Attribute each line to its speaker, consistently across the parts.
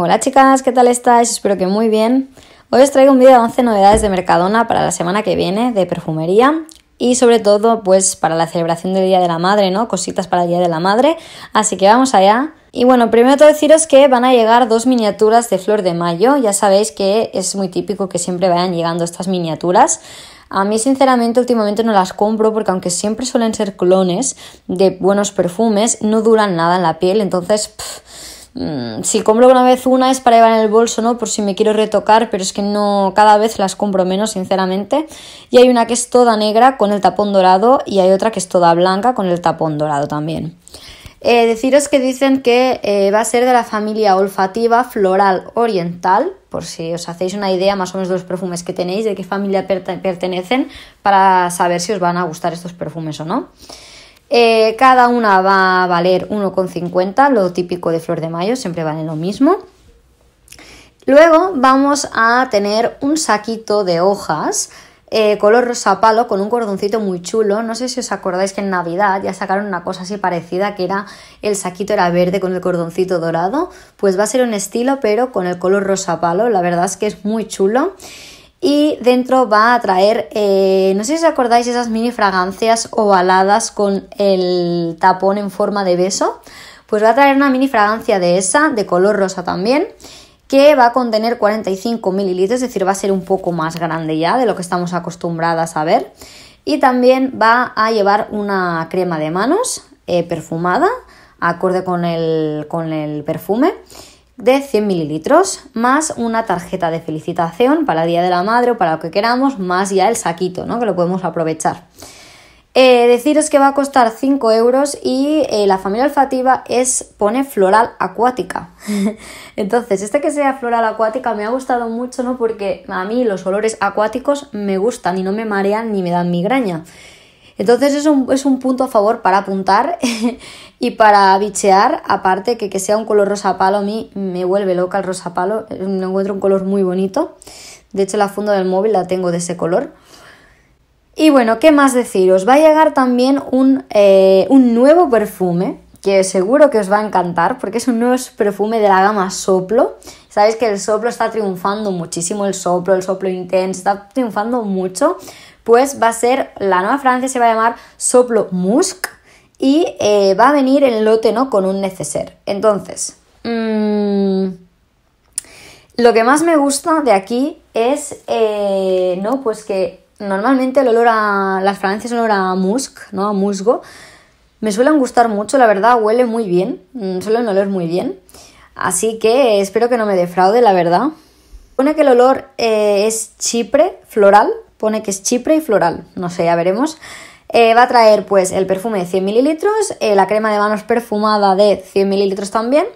Speaker 1: Hola chicas, ¿qué tal estáis? Espero que muy bien. Hoy os traigo un vídeo de 11 novedades de Mercadona para la semana que viene de perfumería y sobre todo pues para la celebración del Día de la Madre, ¿no? Cositas para el Día de la Madre. Así que vamos allá. Y bueno, primero todo deciros que van a llegar dos miniaturas de Flor de Mayo. Ya sabéis que es muy típico que siempre vayan llegando estas miniaturas. A mí sinceramente últimamente no las compro porque aunque siempre suelen ser clones de buenos perfumes, no duran nada en la piel, entonces... Mm, si compro una vez una es para llevar en el bolso, ¿no? Por si me quiero retocar, pero es que no, cada vez las compro menos, sinceramente. Y hay una que es toda negra con el tapón dorado y hay otra que es toda blanca con el tapón dorado también. Eh, deciros que dicen que eh, va a ser de la familia olfativa floral oriental, por si os hacéis una idea más o menos de los perfumes que tenéis, de qué familia pertenecen, para saber si os van a gustar estos perfumes o no. Eh, cada una va a valer 1,50, lo típico de flor de mayo, siempre vale lo mismo. Luego vamos a tener un saquito de hojas eh, color rosa palo con un cordoncito muy chulo. No sé si os acordáis que en Navidad ya sacaron una cosa así parecida que era el saquito era verde con el cordoncito dorado. Pues va a ser un estilo pero con el color rosa palo. La verdad es que es muy chulo y dentro va a traer, eh, no sé si os acordáis, esas mini fragancias ovaladas con el tapón en forma de beso. Pues va a traer una mini fragancia de esa, de color rosa también, que va a contener 45 mililitros, es decir, va a ser un poco más grande ya de lo que estamos acostumbradas a ver. Y también va a llevar una crema de manos eh, perfumada, acorde con con el perfume de 100 mililitros, más una tarjeta de felicitación para el Día de la Madre o para lo que queramos, más ya el saquito, ¿no? que lo podemos aprovechar. Eh, deciros que va a costar 5 euros y eh, la familia olfativa es, pone floral acuática. Entonces, este que sea floral acuática me ha gustado mucho, ¿no? Porque a mí los olores acuáticos me gustan y no me marean ni me dan migraña. Entonces es un, punto a favor para apuntar y para bichear, aparte que que sea un color rosa palo, a mí me vuelve loca el rosa palo, me encuentro un color muy bonito. De hecho la funda del móvil la tengo de ese color. Y bueno, ¿qué más deciros? Va a llegar también un, eh, nuevo perfume que seguro que os va a encantar porque es un nuevo perfume de la gama Soplo. Sabéis que el Soplo está triunfando muchísimo, el Soplo, el Soplo Intense, está triunfando mucho pues va a ser, la nueva fragancia se va a llamar Soplo Musk y eh, va a venir en lote, ¿no? Con un neceser. Entonces, mm, lo que más me gusta de aquí es, eh, ¿no? Pues que normalmente el olor a, las fragancias olor a musk, ¿no? A musgo. Me suelen gustar mucho, la verdad, huele muy bien, mm, suelen olor muy bien. Así que espero que no me defraude, la verdad. Supone que el olor eh, es chipre, floral, Pone que es chipre y floral, no sé, ya veremos. Eh, va a traer pues el perfume de 100 mililitros, eh, la crema de manos perfumada de 100 mililitros también,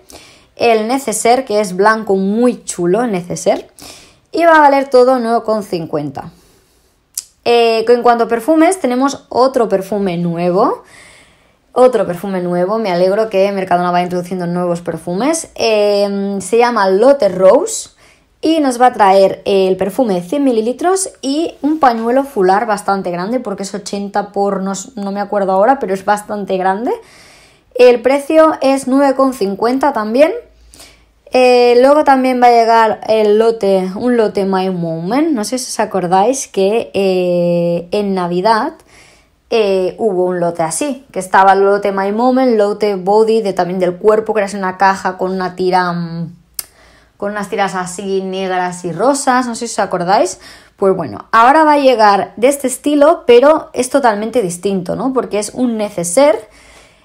Speaker 1: el neceser que es blanco muy chulo, neceser, y va a valer todo 9,50. Eh, en cuanto a perfumes, tenemos otro perfume nuevo. Otro perfume nuevo, me alegro que Mercadona va introduciendo nuevos perfumes. Eh, se llama Lotte Rose y nos va a traer el perfume de 100 mililitros y un pañuelo fular bastante grande porque es 80 por, no, me acuerdo ahora, pero es bastante grande. El precio es 9,50 también. Eh, luego también va a llegar el lote, un lote My Moment. No sé si os acordáis que eh, en Navidad eh, hubo un lote así, que estaba el lote My Moment, lote Body, de, también del cuerpo, que era una caja con una tira... Mm, con unas tiras así negras y rosas, no sé si os acordáis. Pues bueno, ahora va a llegar de este estilo, pero es totalmente distinto, ¿no? Porque es un neceser,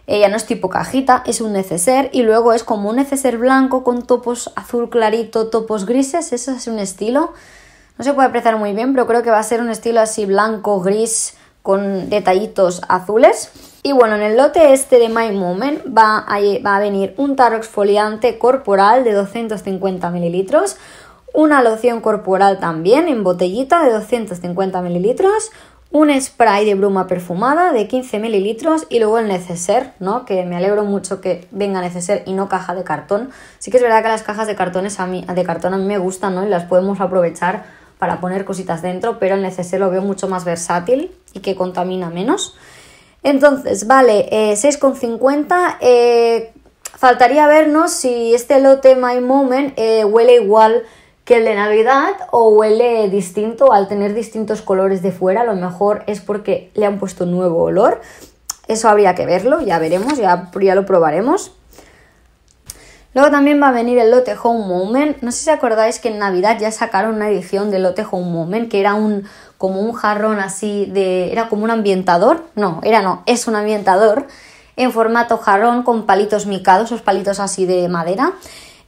Speaker 1: ella ya no es tipo cajita, es un neceser y luego es como un neceser blanco con topos azul clarito, topos grises, eso es un estilo. No se puede apreciar muy bien, pero creo que va a ser un estilo así blanco, gris, con detallitos azules. Y bueno, en el lote este de My Moment va a, va a venir un tarro exfoliante corporal de 250 mililitros, una loción corporal también en botellita de 250 mililitros, un spray de bruma perfumada de 15 mililitros y luego el neceser, ¿no? Que me alegro mucho que venga neceser y no caja de cartón. Sí que es verdad que las cajas de, cartones a mí, de cartón a mí me gustan, ¿no? Y las podemos aprovechar para poner cositas dentro, pero el neceser lo veo mucho más versátil y que contamina menos. Entonces, vale, eh, 6,50. Eh, faltaría vernos si este lote My Moment eh, huele igual que el de Navidad o huele distinto al tener distintos colores de fuera. A lo mejor es porque le han puesto nuevo olor. Eso habría que verlo, ya veremos, ya, ya lo probaremos. Luego también va a venir el Lote Home Moment. No sé si acordáis que en Navidad ya sacaron una edición del Lotte Home Moment, que era un como un jarrón así de. era como un ambientador. No, era no, es un ambientador en formato jarrón con palitos micados, los palitos así de madera.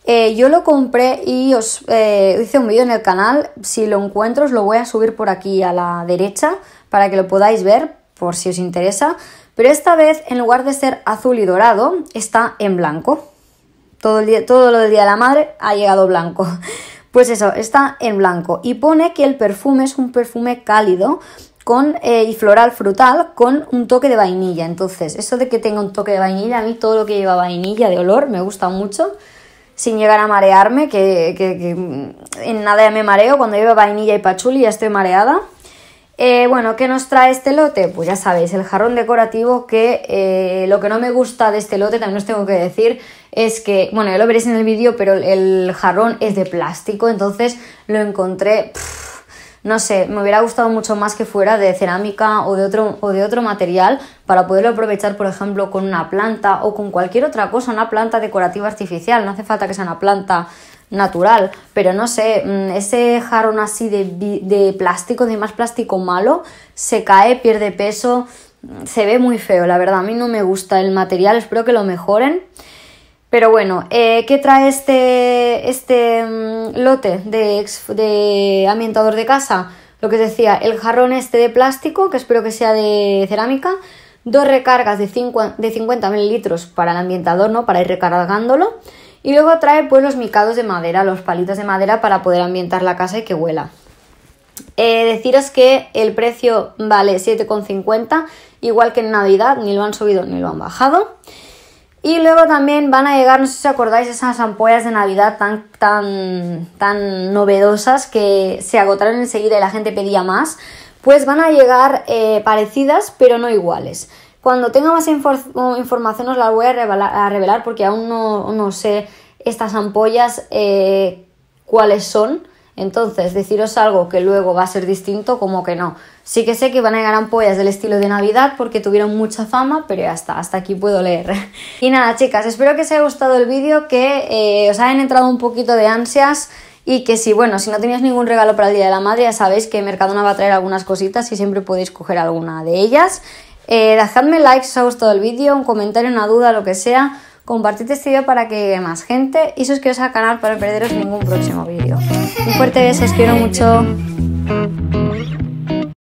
Speaker 1: Eh, yo lo compré y os eh, hice un vídeo en el canal. Si lo encuentro, os lo voy a subir por aquí a la derecha para que lo podáis ver, por si os interesa. Pero esta vez, en lugar de ser azul y dorado, está en blanco todo, el día, todo lo del Día de la Madre ha llegado blanco. Pues eso, está en blanco y pone que el perfume es un perfume cálido con, eh, y floral frutal con un toque de vainilla. Entonces, eso de que tenga un toque de vainilla, a mí todo lo que lleva vainilla de olor me gusta mucho, sin llegar a marearme, que, mm, en nada ya me mareo, cuando lleva vainilla y pachuli ya estoy mareada. Eh, bueno, ¿qué nos trae este lote? Pues ya sabéis, el jarrón decorativo que eh, lo que no me gusta de este lote, también os tengo que decir, es que, bueno, ya lo veréis en el vídeo, pero el jarrón es de plástico, entonces lo encontré... no sé, me hubiera gustado mucho más que fuera de cerámica o de otro, o de otro material para poderlo aprovechar, por ejemplo, con una planta o con cualquier otra cosa, una planta decorativa artificial, no hace falta que sea una planta natural, pero no sé, mm, ese jarrón así de, de plástico, de más plástico malo, se cae, pierde peso, se ve muy feo, la verdad, a mí no me gusta el material, espero que lo mejoren. Pero bueno, eh, ¿qué trae este, este mm, lote de, de ambientador de casa? Lo que os decía, el jarrón este de plástico, que espero que sea de cerámica, dos recargas de, cinco, de 50 mililitros para el ambientador, ¿no? Para ir recargándolo. Y luego trae pues los micados de madera, los palitos de madera para poder ambientar la casa y que huela. Eh, deciros que el precio vale 7,50, igual que en Navidad, ni lo han subido ni lo han bajado. Y luego también van a llegar, no sé si acordáis, esas ampollas de Navidad tan, tan, tan novedosas que se agotaron enseguida y la gente pedía más. Pues van a llegar eh, parecidas, pero no iguales. Cuando tenga más información os la voy a revelar, porque aún no, sé estas ampollas eh, cuáles son entonces, deciros algo que luego va a ser distinto, como que no. Sí que sé que van a llegar ampollas del estilo de Navidad porque tuvieron mucha fama, pero ya está, hasta aquí puedo leer. Y nada, chicas, espero que os haya gustado el vídeo, que eh, os hayan entrado un poquito de ansias y que si, bueno, si no tenéis ningún regalo para el Día de la Madre, ya sabéis que Mercadona va a traer algunas cositas y siempre podéis coger alguna de ellas. Eh, dejadme like si os ha gustado el vídeo, un comentario, una duda, lo que sea. Compartid este vídeo para que llegue más gente y suscribiros al canal para no perderos ningún próximo vídeo. Un fuerte beso, os quiero mucho.